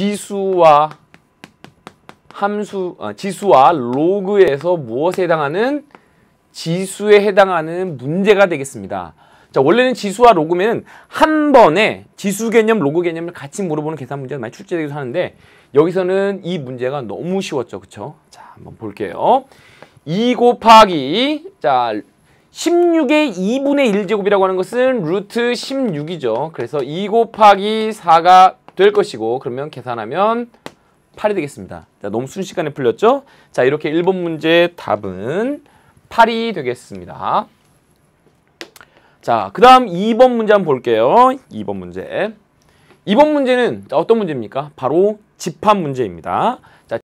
지수와 함수 아, 지수와 로그에서 무엇에 해당하는 지수에 해당하는 문제가 되겠습니다. 자, 원래는 지수와 로그면 한 번에 지수 개념, 로그 개념을 같이 물어보는 계산 문제가 많이 출제되기도 하는데 여기서는 이 문제가 너무 쉬웠죠. 그쵸? 자, 한번 볼게요. 2 곱하기 자 16의 2분의 1제곱이라고 하는 것은 루트 16이죠. 그래서 2 곱하기 4가 될 것이고 그러면 계산하면 8이 되겠습니다. 자, 너무 순식간에 풀렸죠? 자, 이렇게 1번 문제 답은 8이 되겠습니다. 자, 그 다음 2번 문제 한번 볼게요. 2번 문제. 2번 문제는 어떤 문제입니까? 바로 집합 문제입니다. 자,